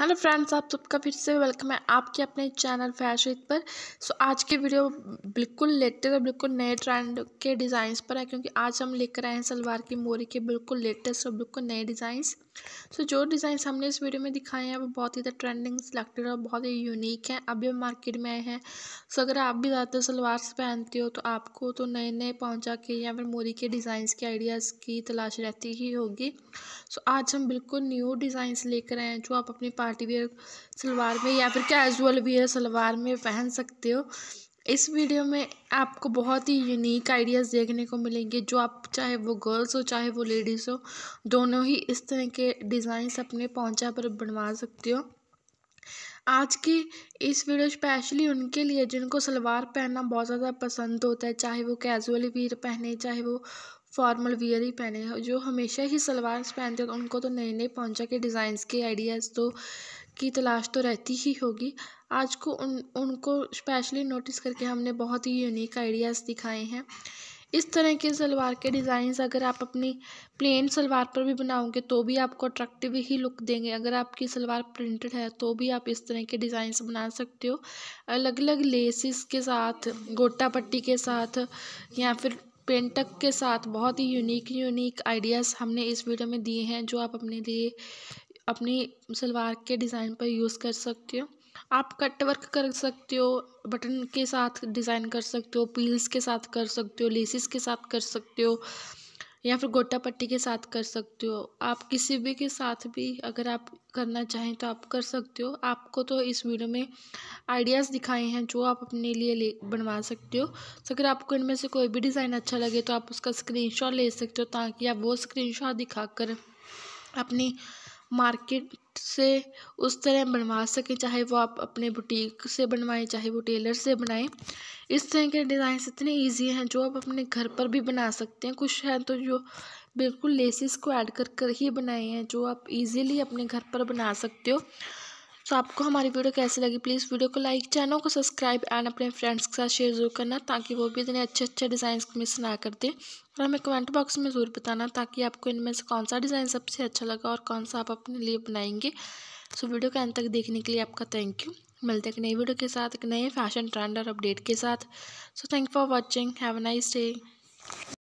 hello friends आप सबका फिर से वेलकम है आपके अपने चैनल फैशन पर सो आज की वीडियो बिल्कुल लेटेस्ट और बिल्कुल नए ट्रेंड के डिज़ाइंस पर है क्योंकि आज हम लेकर आए हैं सलवार की मोरी के बिल्कुल लेटेस्ट और बिल्कुल नए डिज़ाइंस सो जो डिज़ाइंस हमने इस वीडियो में दिखाए हैं वो बहुत ही ज़्यादा ट्रेंडिंग सिलेक्टेड और बहुत ही यूनिक हैं अभी मार्केट में आए हैं सो अगर आप भी ज़्यादातर सलवार से पहनते हो तो आपको तो नए नए पहुँचा के या फिर मोरी के डिज़ाइंस के आइडियाज़ की तलाश रहती ही होगी सो आज हम बिल्कुल न्यू डिज़ाइंस लेकर आए हैं जो आप अपनी पार्टी वेयर सलवार में या फिर कैजुअल वेयर सलवार में पहन सकते हो इस वीडियो में आपको बहुत ही यूनिक आइडियाज़ देखने को मिलेंगे जो आप चाहे वो गर्ल्स हो चाहे वो लेडीज़ हो दोनों ही इस तरह के डिज़ाइंस अपने पहुंचा पर बनवा सकते हो आज की इस वीडियो स्पेशली उनके लिए जिनको सलवार पहनना बहुत ज़्यादा पसंद होता है चाहे वो कैजुअल वीर पहने चाहे वो फॉर्मल वियर ही पहने हैं जो हमेशा ही सलवार पहनते हैं उनको तो नए नए पहुंचा के डिज़ाइंस के आइडियाज़ तो की तलाश तो रहती ही होगी आज को उन उनको स्पेशली नोटिस करके हमने बहुत ही यूनिक आइडियाज़ दिखाए हैं इस तरह के सलवार के डिज़ाइंस अगर आप अपनी प्लेन सलवार पर भी बनाओगे तो भी आपको अट्रैक्टिव ही लुक देंगे अगर आपकी सलवार प्रिंटेड है तो भी आप इस तरह के डिज़ाइंस बना सकते हो अलग अलग लेसिस के साथ गोटा पट्टी के साथ या फिर पेंटक के साथ बहुत ही यूनिक यूनिक आइडियाज़ हमने इस वीडियो में दिए हैं जो आप अपने लिए अपनी सलवार के डिज़ाइन पर यूज़ कर सकते हो आप कट वर्क कर सकते हो बटन के साथ डिज़ाइन कर सकते हो पील्स के साथ कर सकते हो लेसिस के साथ कर सकते हो या फिर गोटा पट्टी के साथ कर सकते हो आप किसी भी के साथ भी अगर आप करना चाहें तो आप कर सकते हो आपको तो इस वीडियो में आइडियाज़ दिखाए हैं जो आप अपने लिए ले बनवा सकते हो तो अगर आपको इनमें से कोई भी डिज़ाइन अच्छा लगे तो आप उसका स्क्रीनशॉट ले सकते हो ताकि आप वो स्क्रीनशॉट दिखाकर अपनी मार्केट से उस तरह बनवा सकें चाहे वो आप अपने बुटीक से बनवाएं चाहे वो टेलर से बनाएं इस तरह के डिज़ाइंस इतने इजी हैं जो आप अपने घर पर भी बना सकते हैं कुछ हैं तो जो बिल्कुल लेसिस को ऐड कर कर ही बनाए हैं जो आप इजीली अपने घर पर बना सकते हो तो आपको हमारी वीडियो कैसी लगी प्लीज़ वीडियो को लाइक चैनल को सब्सक्राइब एंड अपने फ्रेंड्स के साथ शेयर जरूर करना ताकि वो भी इतने अच्छे अच्छे डिज़ाइन को मिस ना कर दें और हमें कमेंट बॉक्स में ज़रूर बताना ताकि आपको इनमें से कौन सा डिज़ाइन सबसे अच्छा लगा और कौन सा आप अपने लिए बनाएंगे सो वीडियो के अंत तक देखने के लिए आपका थैंक यू मिलते हैं एक नई वीडियो के साथ एक नए फैशन ट्रेंड और अपडेट के साथ so thank for watching have a nice day